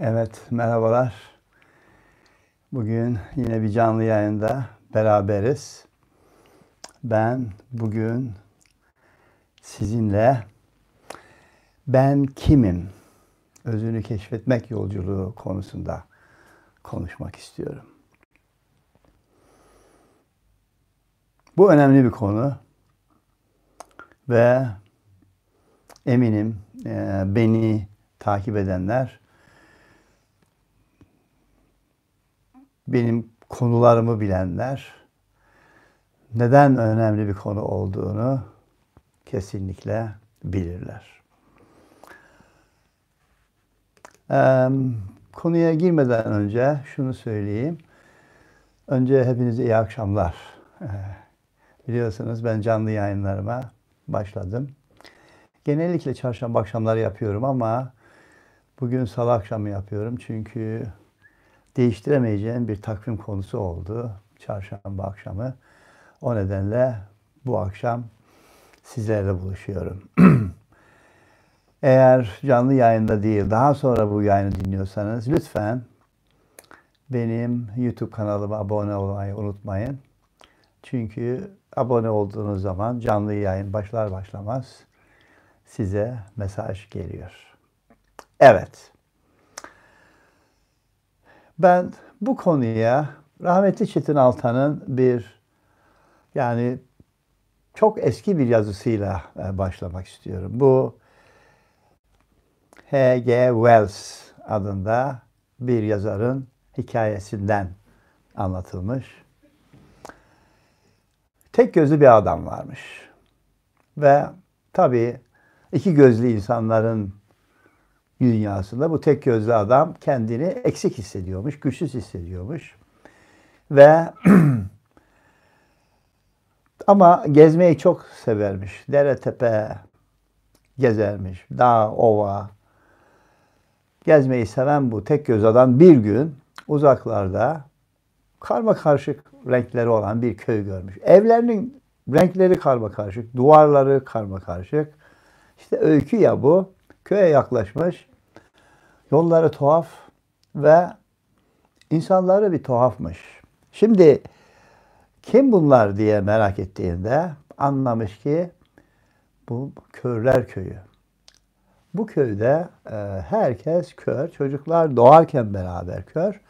Evet, merhabalar. Bugün yine bir canlı yayında beraberiz. Ben bugün sizinle ben kimim? Özünü keşfetmek yolculuğu konusunda konuşmak istiyorum. Bu önemli bir konu ve eminim e, beni takip edenler benim konularımı bilenler neden önemli bir konu olduğunu kesinlikle bilirler. Ee, konuya girmeden önce şunu söyleyeyim. Önce hepinize iyi akşamlar. Ee, biliyorsunuz ben canlı yayınlarıma başladım. Genellikle çarşamba akşamları yapıyorum ama bugün salı akşamı yapıyorum çünkü değiştiremeyeceğim bir takvim konusu oldu çarşamba akşamı. O nedenle bu akşam sizlerle buluşuyorum. Eğer canlı yayında değil, daha sonra bu yayını dinliyorsanız lütfen benim YouTube kanalıma abone olmayı unutmayın. Çünkü abone olduğunuz zaman canlı yayın başlar başlamaz size mesaj geliyor. Evet. Ben bu konuya rahmetli Çetin Altan'ın bir yani çok eski bir yazısıyla e, başlamak istiyorum. Bu H.G. Wells adında bir yazarın hikayesinden anlatılmış. Tek gözlü bir adam varmış. Ve tabii iki gözlü insanların dünyasında bu tek gözlü adam kendini eksik hissediyormuş, güçsüz hissediyormuş. Ve ama gezmeyi çok severmiş. Dere tepe gezermiş. Dağ, ova. Gezmeyi seven bu tek göz adam bir gün uzaklarda karma karışık renkleri olan bir köy görmüş. Evlerinin renkleri karma karışık, duvarları karma karışık. İşte öykü ya bu köye yaklaşmış. Yolları tuhaf ve insanları bir tuhafmış. Şimdi kim bunlar diye merak ettiğinde anlamış ki bu körler köyü. Bu köyde e, herkes kör. Çocuklar doğarken beraber kör.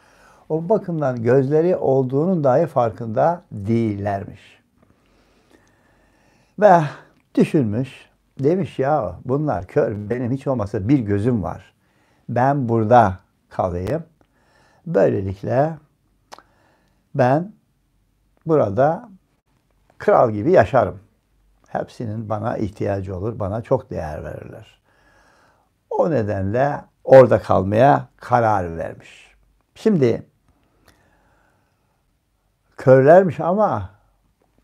O bakımdan gözleri olduğunun dahi farkında değillermiş. Ve düşünmüş Demiş ya bunlar kör benim hiç olmasa bir gözüm var. Ben burada kalayım. Böylelikle ben burada kral gibi yaşarım. Hepsinin bana ihtiyacı olur, bana çok değer verirler. O nedenle orada kalmaya karar vermiş. Şimdi körlermiş ama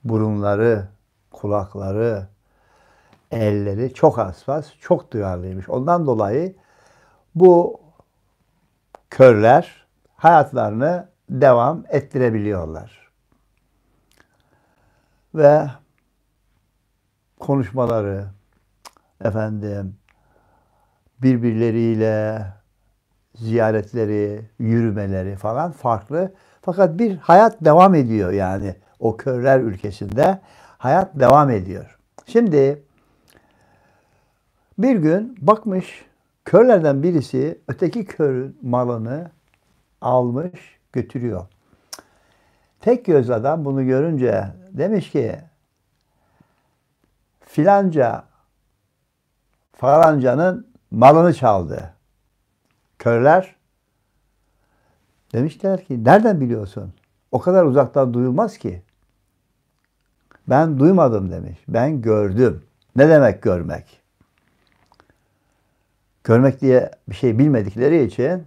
burunları, kulakları, elleri çok hassas, çok duyarlıymış. Ondan dolayı bu körler hayatlarını devam ettirebiliyorlar. Ve konuşmaları efendim birbirleriyle ziyaretleri, yürümeleri falan farklı. Fakat bir hayat devam ediyor yani o körler ülkesinde hayat devam ediyor. Şimdi bir gün bakmış körlerden birisi öteki körün malını almış götürüyor. Tek göz adam bunu görünce demiş ki filanca falancanın malını çaldı. Körler demişler ki nereden biliyorsun? O kadar uzaktan duyulmaz ki. Ben duymadım demiş. Ben gördüm. Ne demek görmek? görmek diye bir şey bilmedikleri için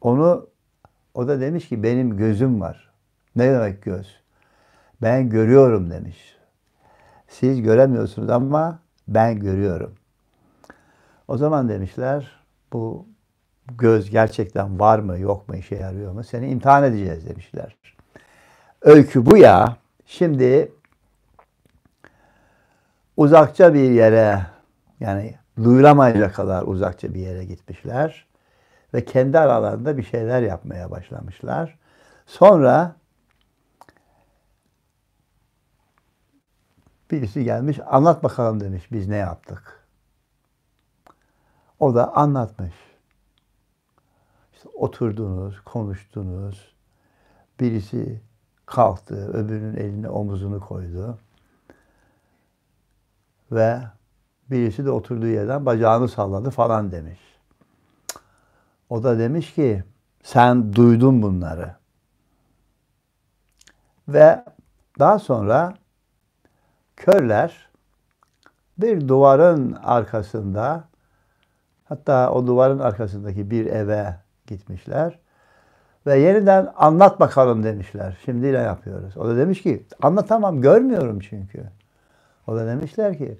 onu o da demiş ki benim gözüm var. Ne demek göz? Ben görüyorum demiş. Siz göremiyorsunuz ama ben görüyorum. O zaman demişler bu göz gerçekten var mı yok mu işe yarıyor mu seni imtihan edeceğiz demişler. Öykü bu ya. Şimdi uzakça bir yere yani duyulamayacak kadar uzakça bir yere gitmişler ve kendi aralarında bir şeyler yapmaya başlamışlar. Sonra birisi gelmiş anlat bakalım demiş biz ne yaptık. O da anlatmış. İşte oturdunuz, konuştunuz. Birisi kalktı, öbürünün eline omuzunu koydu. Ve Birisi de oturduğu yerden bacağını salladı falan demiş. O da demiş ki sen duydun bunları. Ve daha sonra körler bir duvarın arkasında hatta o duvarın arkasındaki bir eve gitmişler ve yeniden anlat bakalım demişler. Şimdi ne yapıyoruz? O da demiş ki anlatamam görmüyorum çünkü. O da demişler ki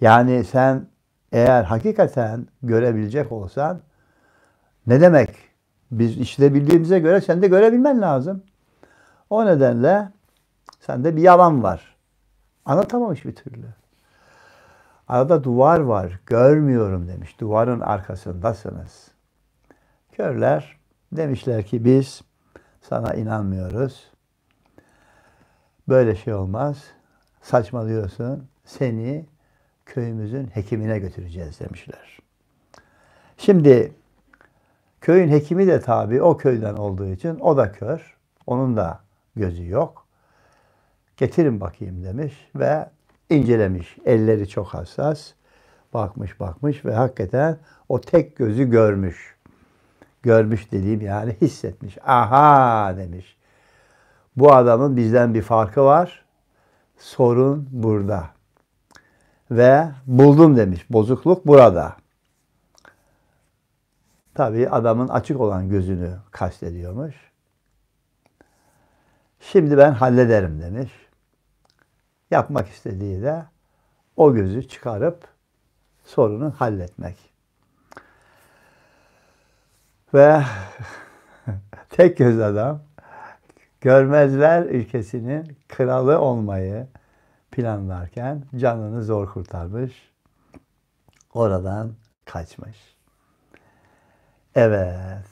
yani sen eğer hakikaten görebilecek olsan ne demek? Biz işlebildiğimize göre sen de görebilmen lazım. O nedenle sende bir yalan var. Anlatamamış bir türlü. Arada duvar var. Görmüyorum demiş. Duvarın arkasındasınız. Körler demişler ki biz sana inanmıyoruz. Böyle şey olmaz. Saçmalıyorsun. Seni köyümüzün hekimine götüreceğiz demişler. Şimdi köyün hekimi de tabi o köyden olduğu için o da kör. Onun da gözü yok. Getirin bakayım demiş ve incelemiş. Elleri çok hassas. Bakmış bakmış ve hakikaten o tek gözü görmüş. Görmüş dediğim yani hissetmiş. Aha demiş. Bu adamın bizden bir farkı var. Sorun burada ve buldum demiş. Bozukluk burada. Tabii adamın açık olan gözünü kastediyormuş. Şimdi ben hallederim demiş. Yapmak istediği de o gözü çıkarıp sorunu halletmek. Ve tek göz adam görmezler ülkesinin kralı olmayı, planlarken canını zor kurtarmış. Oradan kaçmış. Evet.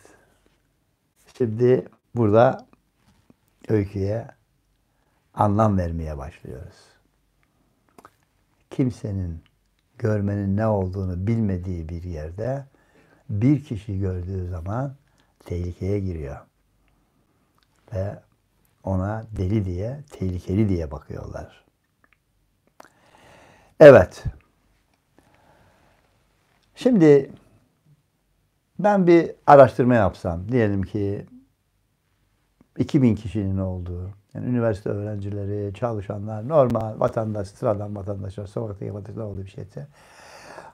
Şimdi burada öyküye anlam vermeye başlıyoruz. Kimsenin görmenin ne olduğunu bilmediği bir yerde bir kişi gördüğü zaman tehlikeye giriyor. Ve ona deli diye, tehlikeli diye bakıyorlar. Evet. Şimdi ben bir araştırma yapsam, diyelim ki 2000 kişinin olduğu, yani üniversite öğrencileri, çalışanlar, normal vatandaş, sıradan vatandaşlar, sokaktaki vatandaşlar olduğu bir şeyse.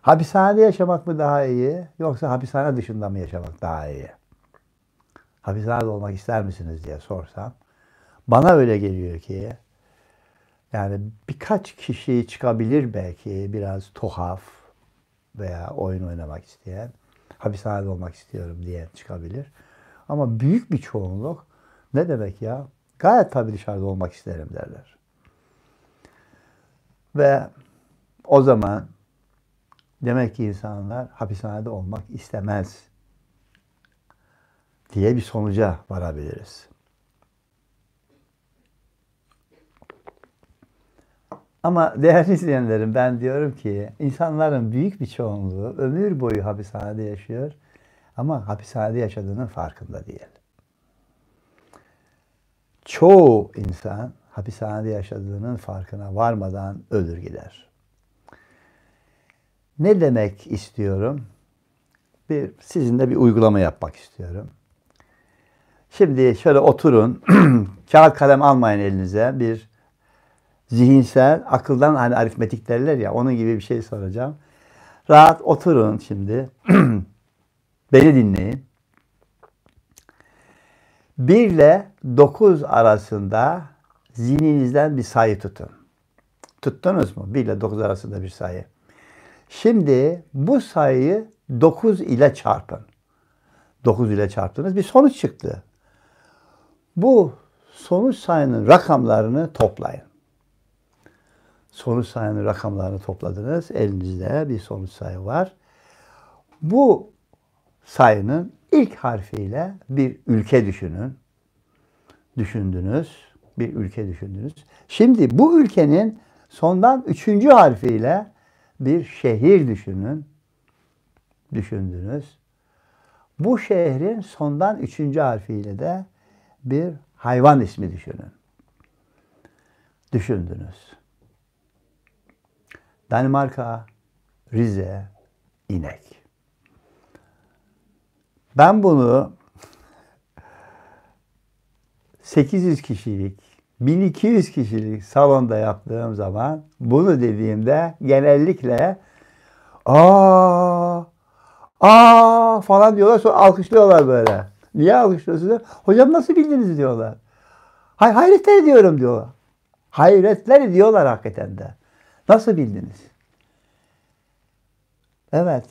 Hapishanede yaşamak mı daha iyi yoksa hapishane dışında mı yaşamak daha iyi? Hapishanede olmak ister misiniz diye sorsam. Bana öyle geliyor ki yani birkaç kişi çıkabilir belki biraz tuhaf veya oyun oynamak isteyen, hapishanede olmak istiyorum diyen çıkabilir. Ama büyük bir çoğunluk ne demek ya? Gayet tabii dışarıda olmak isterim derler. Ve o zaman demek ki insanlar hapishanede olmak istemez diye bir sonuca varabiliriz. Ama değerli izleyenlerim ben diyorum ki insanların büyük bir çoğunluğu ömür boyu hapishanede yaşıyor ama hapishanede yaşadığının farkında değil. Çoğu insan hapishanede yaşadığının farkına varmadan ölür gider. Ne demek istiyorum? Bir sizinle bir uygulama yapmak istiyorum. Şimdi şöyle oturun, kağıt kalem almayın elinize. Bir zihinsel, akıldan hani aritmetik derler ya onun gibi bir şey soracağım. Rahat oturun şimdi. Beni dinleyin. 1 ile 9 arasında zihninizden bir sayı tutun. Tuttunuz mu? 1 ile 9 arasında bir sayı. Şimdi bu sayıyı 9 ile çarpın. 9 ile çarptınız bir sonuç çıktı. Bu sonuç sayının rakamlarını toplayın sonuç sayının rakamlarını topladınız. Elinizde bir sonuç sayı var. Bu sayının ilk harfiyle bir ülke düşünün. Düşündünüz. Bir ülke düşündünüz. Şimdi bu ülkenin sondan üçüncü harfiyle bir şehir düşünün. Düşündünüz. Bu şehrin sondan üçüncü harfiyle de bir hayvan ismi düşünün. Düşündünüz. Danimarka, Rize, inek. Ben bunu 800 kişilik, 1200 kişilik salonda yaptığım zaman bunu dediğimde genellikle aa aa falan diyorlar sonra alkışlıyorlar böyle. Niye alkışlıyorsunuz? Hocam nasıl bildiniz diyorlar. Hay hayretler diyorum diyorlar. Hayretler diyorlar hakikaten de. Nasıl bildiniz? Evet.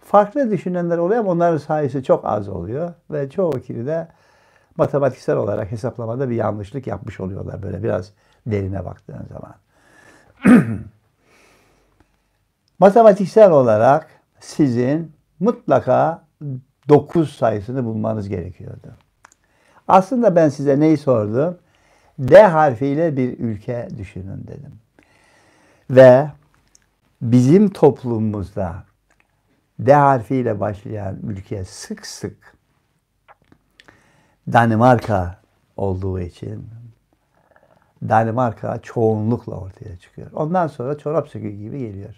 Farklı düşünenler oluyor ama onların sayısı çok az oluyor ve çoğu kiri de matematiksel olarak hesaplamada bir yanlışlık yapmış oluyorlar böyle biraz derine baktığın zaman. matematiksel olarak sizin mutlaka 9 sayısını bulmanız gerekiyordu. Aslında ben size neyi sordum? D harfiyle bir ülke düşünün dedim ve bizim toplumumuzda D harfiyle başlayan ülke sık sık Danimarka olduğu için Danimarka çoğunlukla ortaya çıkıyor. Ondan sonra çorap sökü gibi geliyor.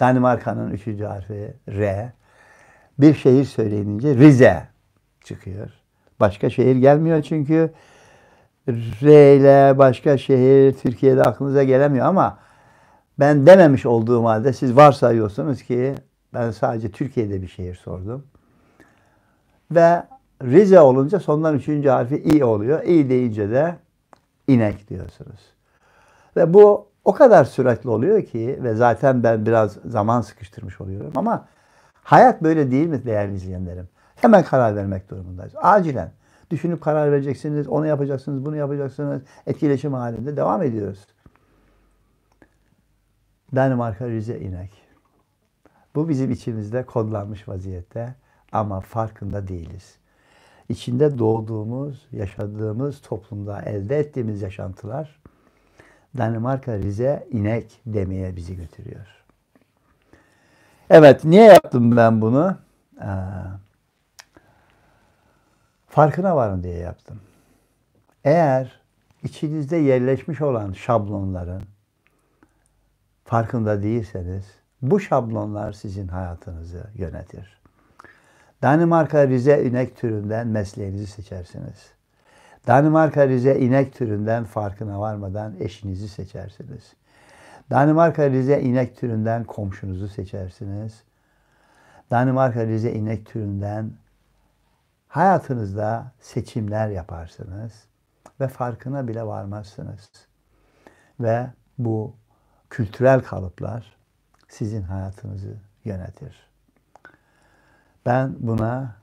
Danimarka'nın üçüncü harfi R. Bir şehir söylenince Rize çıkıyor. Başka şehir gelmiyor çünkü R ile başka şehir Türkiye'de aklınıza gelemiyor ama ben dememiş olduğum halde siz varsayıyorsunuz ki ben sadece Türkiye'de bir şehir sordum. Ve Rize olunca sondan üçüncü harfi i oluyor. i deyince de inek diyorsunuz. Ve bu o kadar süratli oluyor ki ve zaten ben biraz zaman sıkıştırmış oluyorum ama hayat böyle değil mi değerli izleyenlerim? Hemen karar vermek durumundayız. Acilen. Düşünüp karar vereceksiniz, onu yapacaksınız, bunu yapacaksınız. Etkileşim halinde devam ediyoruz. Danimarka Rize inek. Bu bizim içimizde kodlanmış vaziyette ama farkında değiliz. İçinde doğduğumuz, yaşadığımız toplumda elde ettiğimiz yaşantılar Danimarka Rize inek demeye bizi götürüyor. Evet, niye yaptım ben bunu? Ee, farkına varın diye yaptım. Eğer içinizde yerleşmiş olan şablonların, farkında değilseniz bu şablonlar sizin hayatınızı yönetir. Danimarka Rize inek türünden mesleğinizi seçersiniz. Danimarka Rize inek türünden farkına varmadan eşinizi seçersiniz. Danimarka Rize inek türünden komşunuzu seçersiniz. Danimarka Rize inek türünden hayatınızda seçimler yaparsınız ve farkına bile varmazsınız. Ve bu kültürel kalıplar sizin hayatınızı yönetir. Ben buna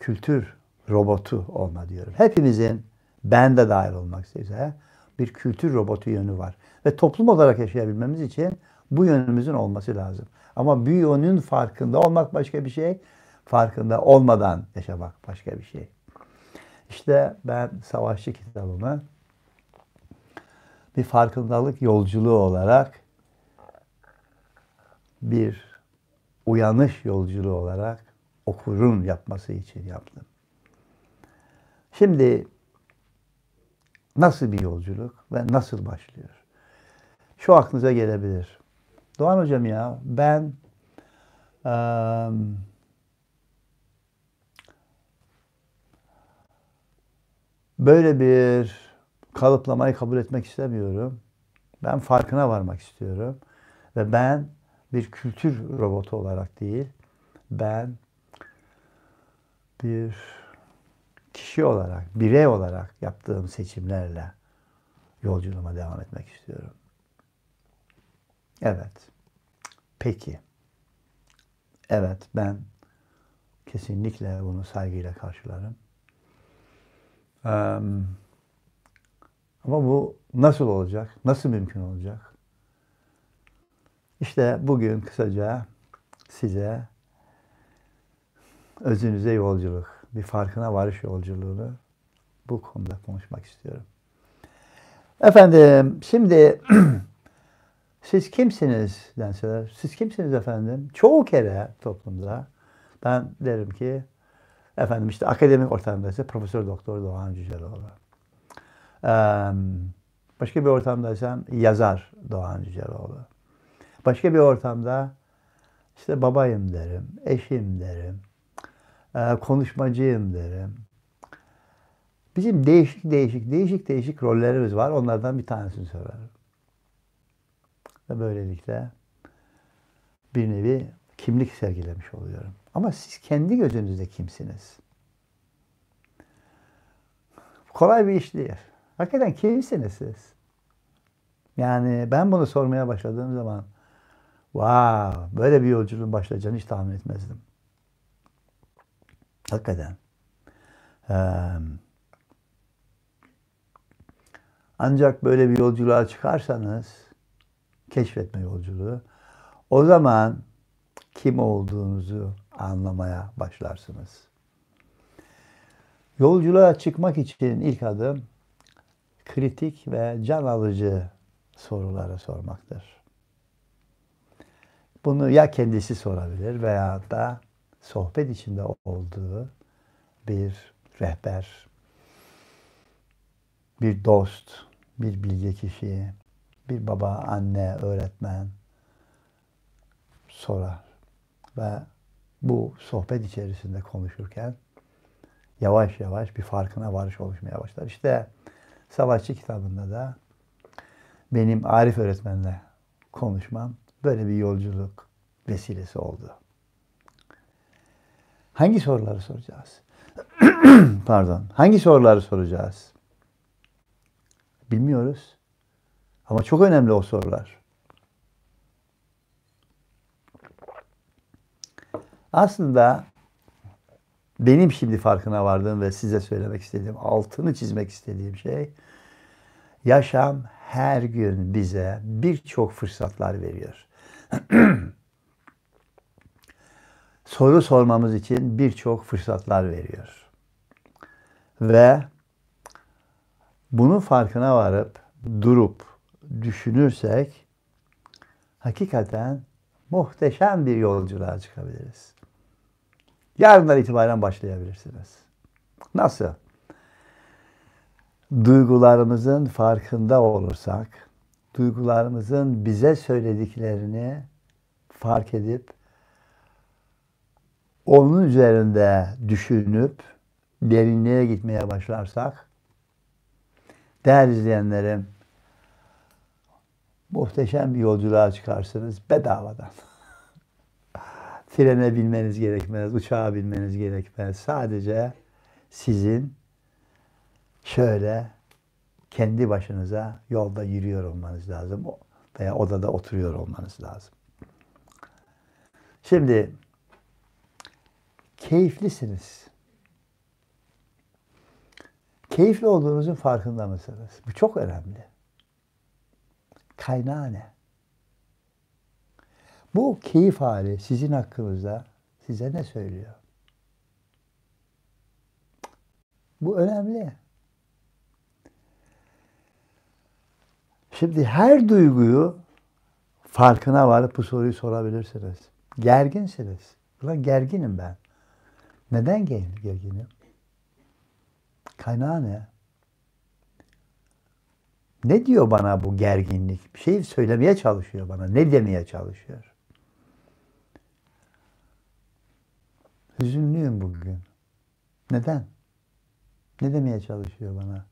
kültür robotu olma diyorum. Hepimizin ben de dahil olmak üzere bir kültür robotu yönü var. Ve toplum olarak yaşayabilmemiz için bu yönümüzün olması lazım. Ama büyünün farkında olmak başka bir şey, farkında olmadan yaşamak başka bir şey. İşte ben Savaşçı kitabımı bir farkındalık yolculuğu olarak bir uyanış yolculuğu olarak okurun yapması için yaptım. Şimdi nasıl bir yolculuk ve nasıl başlıyor? Şu aklınıza gelebilir. Doğan Hocam ya ben e, böyle bir kalıplamayı kabul etmek istemiyorum. Ben farkına varmak istiyorum. Ve ben bir kültür robotu olarak değil, ben bir kişi olarak, birey olarak yaptığım seçimlerle yolculuğuma devam etmek istiyorum. Evet. Peki. Evet ben kesinlikle bunu saygıyla karşılarım. Ama bu nasıl olacak? Nasıl mümkün olacak? İşte bugün kısaca size özünüze yolculuk, bir farkına varış yolculuğunu bu konuda konuşmak istiyorum. Efendim şimdi siz kimsiniz denseler, siz kimsiniz efendim? Çoğu kere toplumda ben derim ki efendim işte akademik ortamda ise Profesör Doktor Doğan Cüceloğlu. Ee, başka bir ortamdaysam yazar Doğan Cüceloğlu. Başka bir ortamda işte babayım derim, eşim derim, e, konuşmacıyım derim. Bizim değişik değişik, değişik değişik rollerimiz var. Onlardan bir tanesini söylerim. Ve böylelikle bir nevi kimlik sergilemiş oluyorum. Ama siz kendi gözünüzde kimsiniz? Kolay bir iş değil. Hakikaten kimsiniz siz? Yani ben bunu sormaya başladığım zaman Wow, böyle bir yolculuğun başlayacağını hiç tahmin etmezdim. Hakikaten. Ee, ancak böyle bir yolculuğa çıkarsanız, keşfetme yolculuğu, o zaman kim olduğunuzu anlamaya başlarsınız. Yolculuğa çıkmak için ilk adım kritik ve can alıcı soruları sormaktır. Bunu ya kendisi sorabilir veya da sohbet içinde olduğu bir rehber, bir dost, bir bilge kişi, bir baba, anne, öğretmen sorar. Ve bu sohbet içerisinde konuşurken yavaş yavaş bir farkına varış oluşmaya başlar. İşte Savaşçı kitabında da benim Arif öğretmenle konuşmam böyle bir yolculuk vesilesi oldu. Hangi soruları soracağız? Pardon. Hangi soruları soracağız? Bilmiyoruz. Ama çok önemli o sorular. Aslında benim şimdi farkına vardığım ve size söylemek istediğim, altını çizmek istediğim şey yaşam her gün bize birçok fırsatlar veriyor. soru sormamız için birçok fırsatlar veriyor. Ve bunun farkına varıp durup düşünürsek hakikaten muhteşem bir yolculuğa çıkabiliriz. Yarından itibaren başlayabilirsiniz. Nasıl? Duygularımızın farkında olursak duygularımızın bize söylediklerini fark edip onun üzerinde düşünüp derinliğe gitmeye başlarsak değerli izleyenlerim muhteşem bir yolculuğa çıkarsınız bedavadan. Trene binmeniz gerekmez, uçağa binmeniz gerekmez. Sadece sizin şöyle kendi başınıza yolda yürüyor olmanız lazım veya odada oturuyor olmanız lazım. Şimdi keyiflisiniz. Keyifli olduğunuzun farkında mısınız? Bu çok önemli. Kaynağı ne? Bu keyif hali sizin hakkınızda size ne söylüyor? Bu önemli. Şimdi her duyguyu farkına varıp bu soruyu sorabilirsiniz. Gerginsiniz. Ulan gerginim ben. Neden gerginim? Kaynağı ne? Ne diyor bana bu gerginlik? Bir şey söylemeye çalışıyor bana. Ne demeye çalışıyor? Hüzünlüyüm bugün. Neden? Ne demeye çalışıyor bana?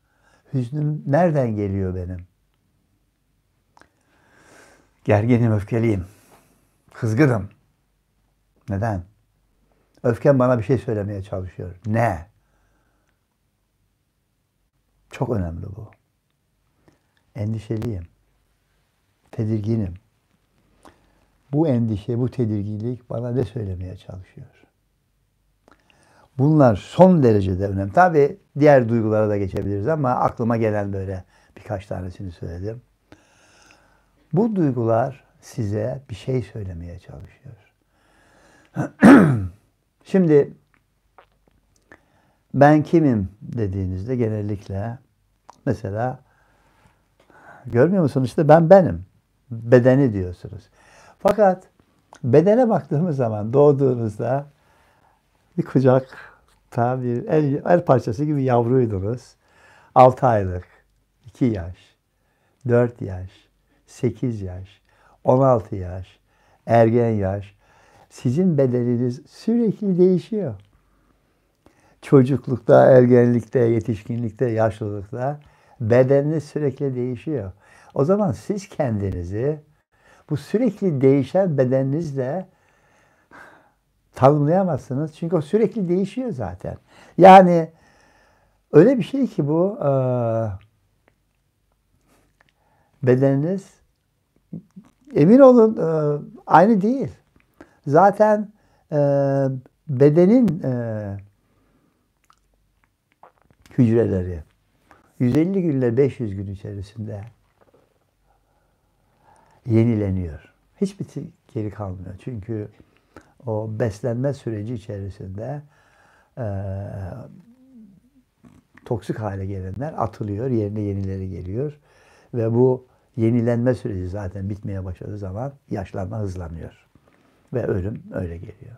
Hüznüm nereden geliyor benim? Gerginim, öfkeliyim. Kızgınım. Neden? Öfkem bana bir şey söylemeye çalışıyor. Ne? Çok önemli bu. Endişeliyim. Tedirginim. Bu endişe, bu tedirginlik bana ne söylemeye çalışıyor? Bunlar son derecede önemli. Tabii diğer duygulara da geçebiliriz ama aklıma gelen böyle birkaç tanesini söyledim. Bu duygular size bir şey söylemeye çalışıyor. Şimdi ben kimim dediğinizde genellikle mesela görmüyor musunuz işte ben benim. Bedeni diyorsunuz. Fakat bedene baktığımız zaman doğduğunuzda bir kucak bir el, el parçası gibi yavruydunuz. 6 aylık, 2 yaş, 4 yaş, 8 yaş, 16 yaş, ergen yaş. Sizin bedeniniz sürekli değişiyor. Çocuklukta, ergenlikte, yetişkinlikte, yaşlılıkta bedeniniz sürekli değişiyor. O zaman siz kendinizi bu sürekli değişen bedeninizle tanımlayamazsınız. Çünkü o sürekli değişiyor zaten. Yani öyle bir şey ki bu bedeniniz Emin olun e, aynı değil. Zaten e, bedenin e, hücreleri 150 gün 500 gün içerisinde yenileniyor. Hiçbir geri kalmıyor. Çünkü o beslenme süreci içerisinde toksik hale gelenler atılıyor, yerine yenileri geliyor ve bu yenilenme süreci zaten bitmeye başladığı zaman yaşlanma hızlanıyor. Ve ölüm öyle geliyor.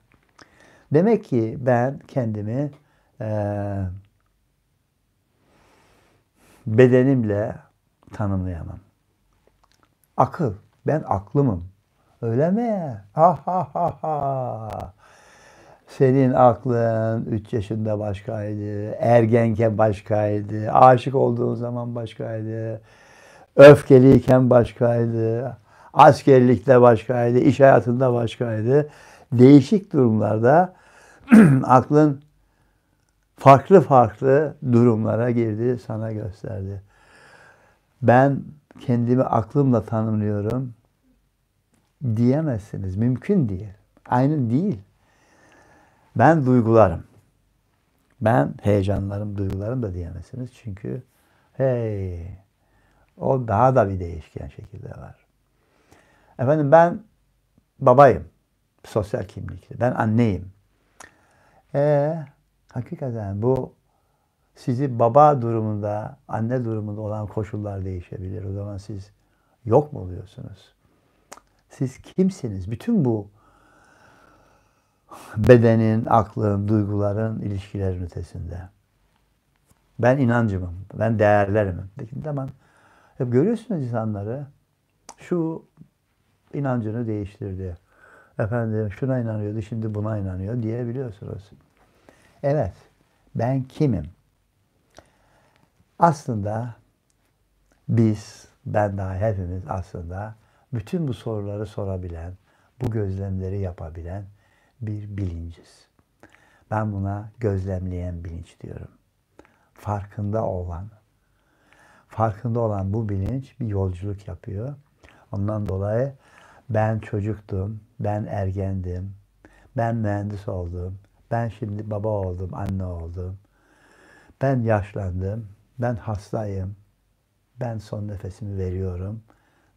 Demek ki ben kendimi e, bedenimle tanımlayamam. Akıl. Ben aklımım. Öyle mi? Ha ha ha ha. Senin aklın 3 yaşında başkaydı, ergenken başkaydı, aşık olduğun zaman başkaydı, Öfkeliyken başkaydı. Askerlikte başkaydı. iş hayatında başkaydı. Değişik durumlarda aklın farklı farklı durumlara girdi, sana gösterdi. Ben kendimi aklımla tanımlıyorum diyemezsiniz. Mümkün değil. Aynı değil. Ben duygularım. Ben heyecanlarım, duygularım da diyemezsiniz. Çünkü hey o daha da bir değişken şekilde var. Efendim ben babayım. Sosyal kimlikli. Ben anneyim. E, hakikaten bu sizi baba durumunda, anne durumunda olan koşullar değişebilir. O zaman siz yok mu oluyorsunuz? Siz kimsiniz? Bütün bu bedenin, aklın, duyguların, ilişkilerin ötesinde. Ben inancımım, ben değerlerimim. Peki tamam ya görüyorsunuz insanları. Şu inancını değiştirdi. Efendim şuna inanıyordu, şimdi buna inanıyor diyebiliyorsunuz. Evet, ben kimim? Aslında biz, ben daha hepimiz aslında bütün bu soruları sorabilen, bu gözlemleri yapabilen bir bilinciz. Ben buna gözlemleyen bilinç diyorum. Farkında olan, farkında olan bu bilinç bir yolculuk yapıyor. Ondan dolayı ben çocuktum, ben ergendim, ben mühendis oldum, ben şimdi baba oldum, anne oldum, ben yaşlandım, ben hastayım, ben son nefesimi veriyorum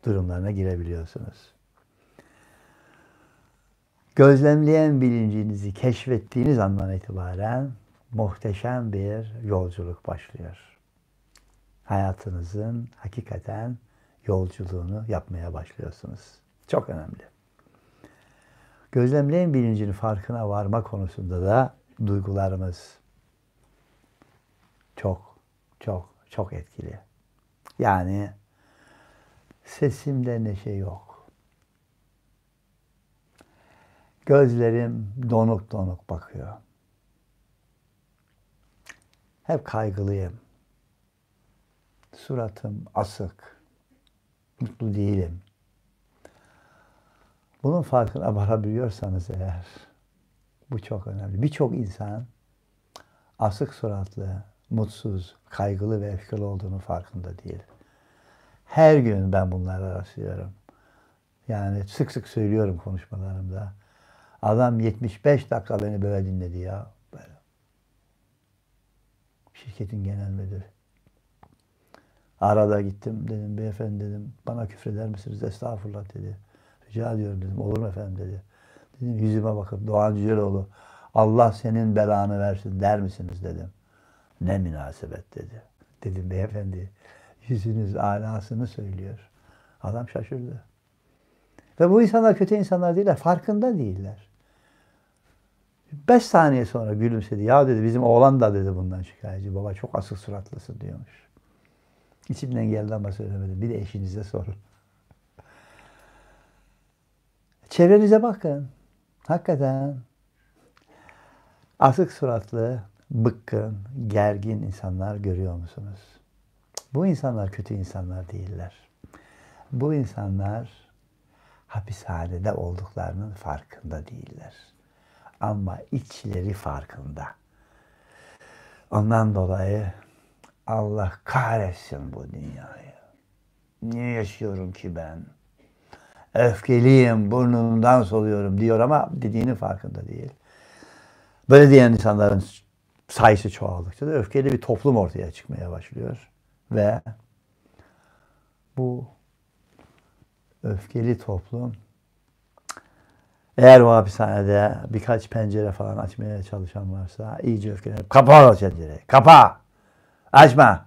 durumlarına girebiliyorsunuz. Gözlemleyen bilincinizi keşfettiğiniz andan itibaren muhteşem bir yolculuk başlıyor hayatınızın hakikaten yolculuğunu yapmaya başlıyorsunuz. Çok önemli. Gözlemleyin bilincinin farkına varma konusunda da duygularımız çok çok çok etkili. Yani sesimde neşe yok. Gözlerim donuk donuk bakıyor. Hep kaygılıyım. Suratım asık. Mutlu değilim. Bunun farkına varabiliyorsanız eğer bu çok önemli. Birçok insan asık suratlı, mutsuz, kaygılı ve öfkeli olduğunu farkında değil. Her gün ben bunlara rastlıyorum. Yani sık sık söylüyorum konuşmalarımda. Adam 75 dakika beni böyle dinledi ya. Böyle. Şirketin genel müdürü. Arada gittim dedim beyefendi dedim bana küfreder misiniz estağfurullah dedi. Rica ediyorum dedim olur mu efendim dedi. Dedim yüzüme bakıp Doğan Cüceloğlu Allah senin belanı versin der misiniz dedim. Ne münasebet dedi. Dedim beyefendi yüzünüz alasını söylüyor. Adam şaşırdı. Ve bu insanlar kötü insanlar değiller. Farkında değiller. Beş saniye sonra gülümsedi. Ya dedi bizim oğlan da dedi bundan şikayetçi. Baba çok asık suratlısı diyormuş. İçimden geldi ama söylemedim. Bir de eşinize sorun. Çevrenize bakın. Hakikaten asık suratlı, bıkkın, gergin insanlar görüyor musunuz? Bu insanlar kötü insanlar değiller. Bu insanlar hapishanede olduklarının farkında değiller. Ama içleri farkında. Ondan dolayı Allah kahretsin bu dünyayı. Niye yaşıyorum ki ben? Öfkeliyim, burnumdan soluyorum diyor ama dediğinin farkında değil. Böyle diyen insanların sayısı çoğaldıkça da öfkeli bir toplum ortaya çıkmaya başlıyor. Ve bu öfkeli toplum eğer bu hapishanede birkaç pencere falan açmaya çalışan varsa iyice öfkelenip kapa o pencereyi, kapa! Acma.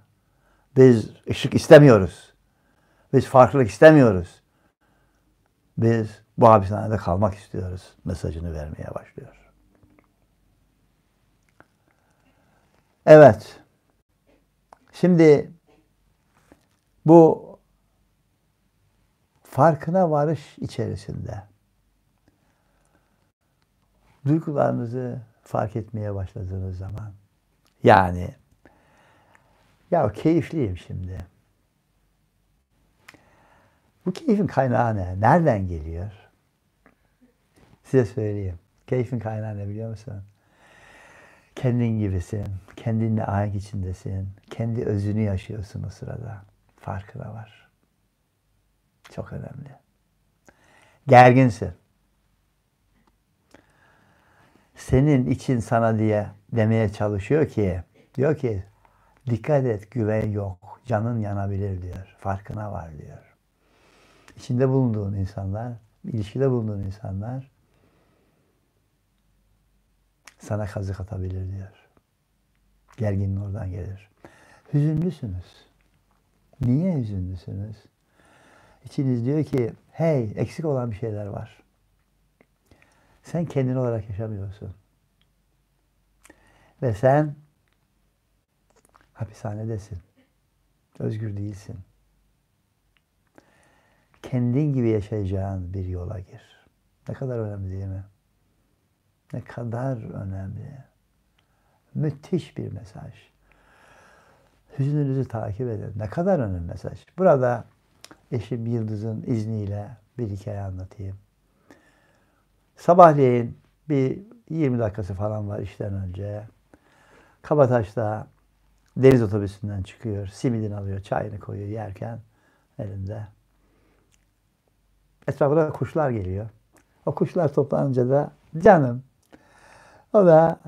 Biz ışık istemiyoruz. Biz farklılık istemiyoruz. Biz bu hapishanede kalmak istiyoruz mesajını vermeye başlıyor. Evet. Şimdi bu farkına varış içerisinde duygularınızı fark etmeye başladığınız zaman yani ya keyifliyim şimdi. Bu keyfin kaynağı ne? Nereden geliyor? Size söyleyeyim. Keyfin kaynağı ne biliyor musun? Kendin gibisin. Kendinle ahenk içindesin. Kendi özünü yaşıyorsun o sırada. Farkına var. Çok önemli. Gerginsin. Senin için sana diye demeye çalışıyor ki diyor ki Dikkat et güven yok. Canın yanabilir diyor. Farkına var diyor. İçinde bulunduğun insanlar, ilişkide bulunduğun insanlar sana kazık atabilir diyor. Gerginliğin oradan gelir. Hüzünlüsünüz. Niye hüzünlüsünüz? İçiniz diyor ki hey eksik olan bir şeyler var. Sen kendin olarak yaşamıyorsun. Ve sen hapishanedesin. Özgür değilsin. Kendin gibi yaşayacağın bir yola gir. Ne kadar önemli değil mi? Ne kadar önemli. Müthiş bir mesaj. Hüznünüzü takip edin. Ne kadar önemli mesaj. Burada eşim Yıldız'ın izniyle bir hikaye anlatayım. Sabahleyin bir 20 dakikası falan var işten önce. Kabataş'ta Deniz otobüsünden çıkıyor. Simidini alıyor. Çayını koyuyor yerken elinde. Etrafına kuşlar geliyor. O kuşlar toplanınca da canım. O da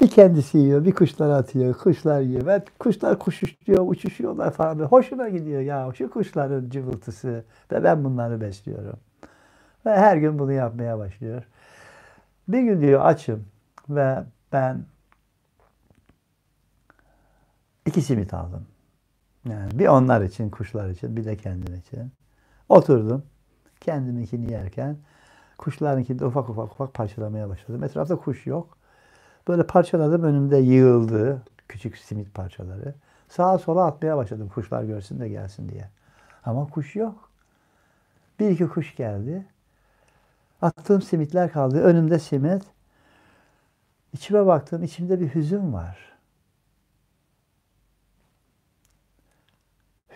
bir kendisi yiyor, bir kuşlar atıyor, kuşlar yiyor. Ve kuşlar kuşuşluyor, uçuşuyorlar falan. Hoşuna gidiyor ya şu kuşların cıvıltısı ve ben bunları besliyorum. Ve her gün bunu yapmaya başlıyor. Bir gün diyor açım ve ben İki simit aldım. Yani bir onlar için, kuşlar için, bir de kendim için. Oturdum. Kendiminkini yerken kuşlarınkini de ufak ufak ufak parçalamaya başladım. Etrafta kuş yok. Böyle parçaladım önümde yığıldı küçük simit parçaları. Sağa sola atmaya başladım kuşlar görsün de gelsin diye. Ama kuş yok. Bir iki kuş geldi. Attığım simitler kaldı. Önümde simit. İçime baktım. içimde bir hüzün var.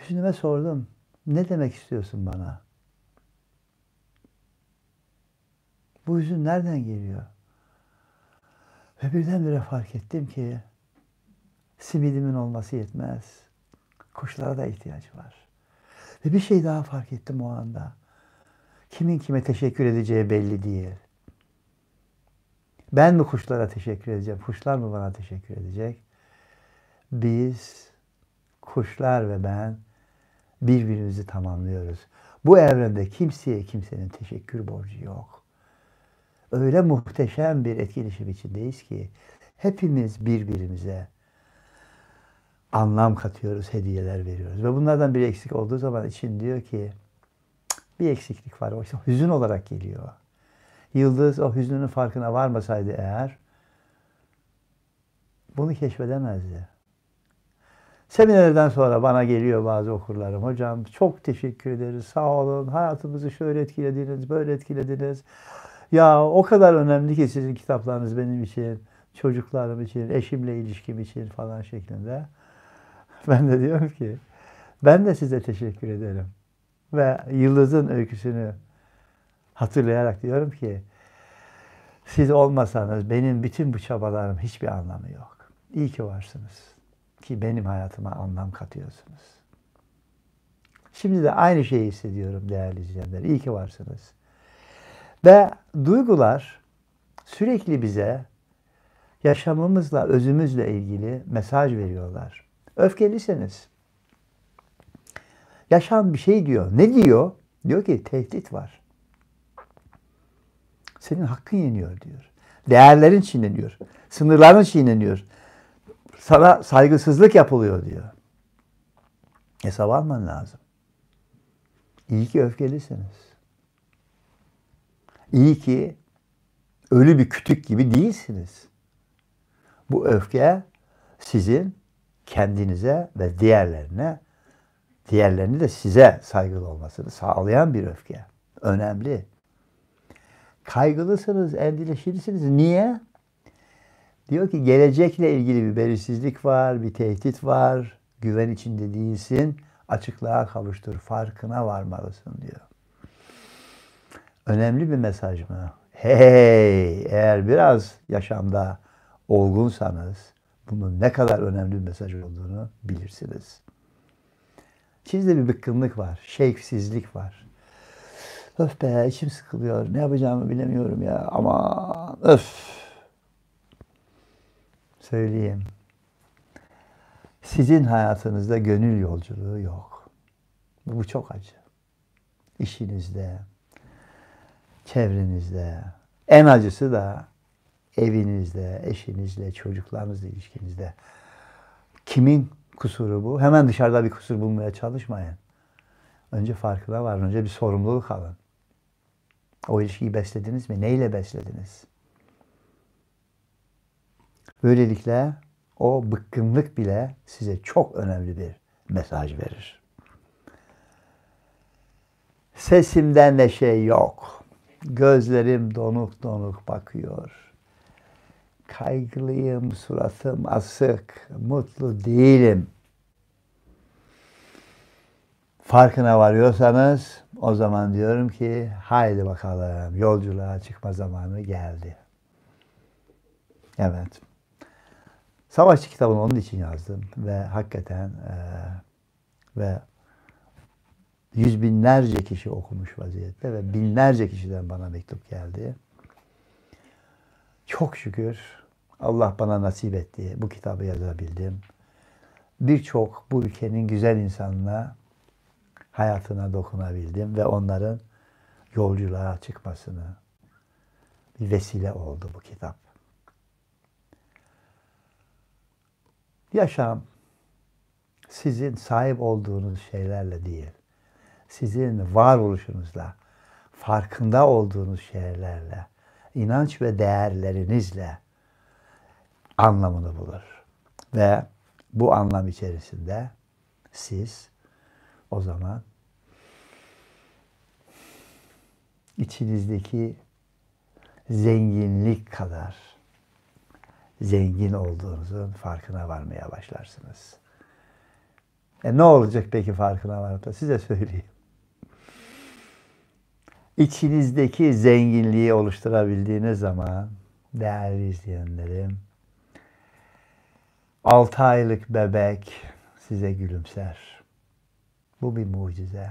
Hüsnü'me sordum. Ne demek istiyorsun bana? Bu hüzün nereden geliyor? Ve birdenbire fark ettim ki simidimin olması yetmez. Kuşlara da ihtiyaç var. Ve bir şey daha fark ettim o anda. Kimin kime teşekkür edeceği belli değil. Ben mi kuşlara teşekkür edeceğim, kuşlar mı bana teşekkür edecek? Biz, kuşlar ve ben birbirimizi tamamlıyoruz. Bu evrende kimseye kimsenin teşekkür borcu yok. Öyle muhteşem bir etkileşim içindeyiz ki hepimiz birbirimize anlam katıyoruz, hediyeler veriyoruz. Ve bunlardan biri eksik olduğu zaman için diyor ki bir eksiklik var. O işte hüzün olarak geliyor. Yıldız o hüznünün farkına varmasaydı eğer bunu keşfedemezdi. Seminerden sonra bana geliyor bazı okurlarım. Hocam çok teşekkür ederiz. Sağ olun. Hayatımızı şöyle etkilediniz, böyle etkilediniz. Ya o kadar önemli ki sizin kitaplarınız benim için, çocuklarım için, eşimle ilişkim için falan şeklinde. Ben de diyorum ki ben de size teşekkür ederim. Ve Yıldız'ın öyküsünü hatırlayarak diyorum ki siz olmasanız benim bütün bu çabalarım hiçbir anlamı yok. İyi ki varsınız ki benim hayatıma anlam katıyorsunuz. Şimdi de aynı şeyi hissediyorum değerli izleyenler. İyi ki varsınız. Ve duygular sürekli bize yaşamımızla, özümüzle ilgili mesaj veriyorlar. Öfkelisiniz. Yaşam bir şey diyor. Ne diyor? Diyor ki tehdit var. Senin hakkın yeniyor diyor. Değerlerin çiğneniyor. Sınırların çiğneniyor sana saygısızlık yapılıyor diyor. Hesap alman lazım. İyi ki öfkelisiniz. İyi ki ölü bir kütük gibi değilsiniz. Bu öfke sizin kendinize ve diğerlerine, diğerlerini de size saygılı olmasını sağlayan bir öfke. Önemli. Kaygılısınız, endişelisiniz. Niye? Diyor ki gelecekle ilgili bir belirsizlik var, bir tehdit var. Güven içinde değilsin. Açıklığa kavuştur, farkına varmalısın diyor. Önemli bir mesaj mı? Hey, eğer biraz yaşamda olgunsanız bunun ne kadar önemli bir mesaj olduğunu bilirsiniz. Sizde bir bıkkınlık var, şevksizlik var. Öf be içim sıkılıyor, ne yapacağımı bilemiyorum ya ama öf söyleyeyim. Sizin hayatınızda gönül yolculuğu yok. Bu çok acı. İşinizde, çevrenizde, en acısı da evinizde, eşinizle, çocuklarınızla ilişkinizde. Kimin kusuru bu? Hemen dışarıda bir kusur bulmaya çalışmayın. Önce farkına varın, önce bir sorumluluk alın. O ilişkiyi beslediniz mi? Neyle beslediniz? Böylelikle o bıkkınlık bile size çok önemli bir mesaj verir. Sesimden de şey yok. Gözlerim donuk donuk bakıyor. Kaygılıyım, suratım asık, mutlu değilim. Farkına varıyorsanız o zaman diyorum ki haydi bakalım yolculuğa çıkma zamanı geldi. Evet. Savaşçı kitabını onun için yazdım ve hakikaten e, ve yüz binlerce kişi okumuş vaziyette ve binlerce kişiden bana mektup geldi. Çok şükür Allah bana nasip etti. Bu kitabı yazabildim. Birçok bu ülkenin güzel insanına hayatına dokunabildim ve onların yolculuğa çıkmasını bir vesile oldu bu kitap. Yaşam sizin sahip olduğunuz şeylerle değil, sizin varoluşunuzla, farkında olduğunuz şeylerle, inanç ve değerlerinizle anlamını bulur. Ve bu anlam içerisinde siz o zaman içinizdeki zenginlik kadar zengin olduğunuzun farkına varmaya başlarsınız. E ne olacak peki farkına varıp da size söyleyeyim. İçinizdeki zenginliği oluşturabildiğiniz zaman değerli izleyenlerim 6 aylık bebek size gülümser. Bu bir mucize.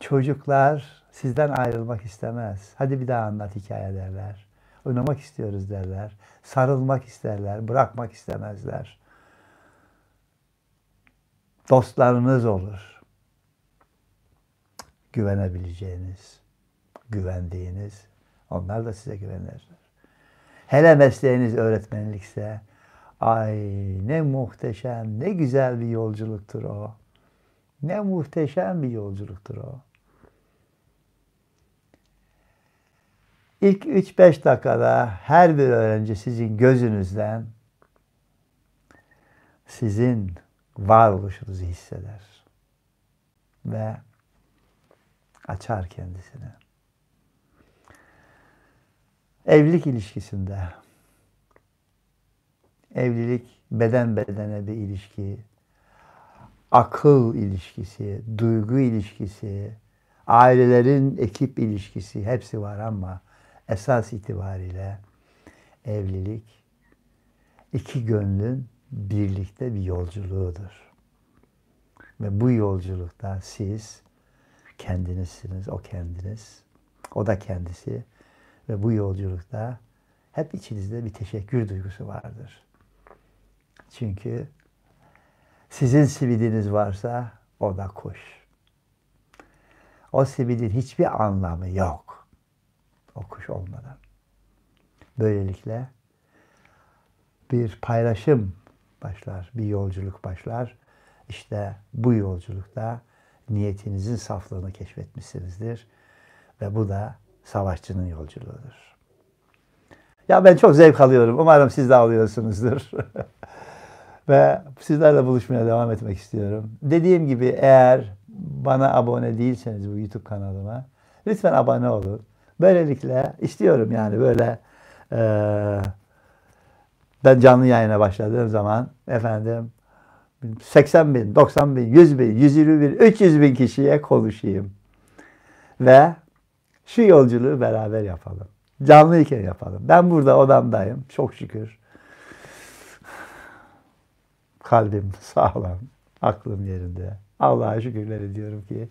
Çocuklar sizden ayrılmak istemez. Hadi bir daha anlat hikaye derler oynamak istiyoruz derler. Sarılmak isterler, bırakmak istemezler. Dostlarınız olur. Güvenebileceğiniz, güvendiğiniz, onlar da size güvenirler. Hele mesleğiniz öğretmenlikse, ay ne muhteşem, ne güzel bir yolculuktur o. Ne muhteşem bir yolculuktur o. İlk 3-5 dakikada her bir öğrenci sizin gözünüzden sizin varoluşunuzu hisseder. Ve açar kendisini. Evlilik ilişkisinde evlilik beden bedene bir ilişki, akıl ilişkisi, duygu ilişkisi, ailelerin ekip ilişkisi hepsi var ama esas itibariyle evlilik iki gönlün birlikte bir yolculuğudur. Ve bu yolculukta siz kendinizsiniz, o kendiniz, o da kendisi ve bu yolculukta hep içinizde bir teşekkür duygusu vardır. Çünkü sizin simidiniz varsa o da kuş. O simidin hiçbir anlamı yok okuş olmadan. Böylelikle bir paylaşım başlar, bir yolculuk başlar. İşte bu yolculukta niyetinizin saflığını keşfetmişsinizdir. Ve bu da savaşçının yolculuğudur. Ya ben çok zevk alıyorum. Umarım siz de alıyorsunuzdur. Ve sizlerle buluşmaya devam etmek istiyorum. Dediğim gibi eğer bana abone değilseniz bu YouTube kanalıma lütfen abone olun. Böylelikle istiyorum yani böyle e, ben canlı yayına başladığım zaman efendim 80 bin, 90 bin, 100 bin, 120 bin, 300 bin kişiye konuşayım. Ve şu yolculuğu beraber yapalım. Canlı iken yapalım. Ben burada odamdayım. Çok şükür. Kalbim sağlam. Aklım yerinde. Allah'a şükürler ediyorum ki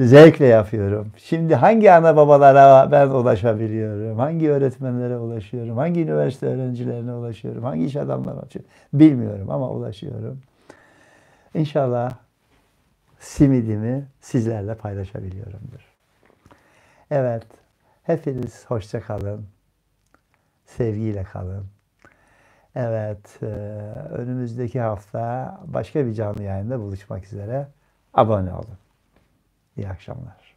zevkle yapıyorum. Şimdi hangi ana babalara ben ulaşabiliyorum? Hangi öğretmenlere ulaşıyorum? Hangi üniversite öğrencilerine ulaşıyorum? Hangi iş adamlarına ulaşıyorum? Bilmiyorum ama ulaşıyorum. İnşallah simidimi sizlerle paylaşabiliyorumdur. Evet, hepiniz hoşça kalın. Sevgiyle kalın. Evet, e, önümüzdeki hafta başka bir canlı yayında buluşmak üzere. Abone olun. İyi akşamlar.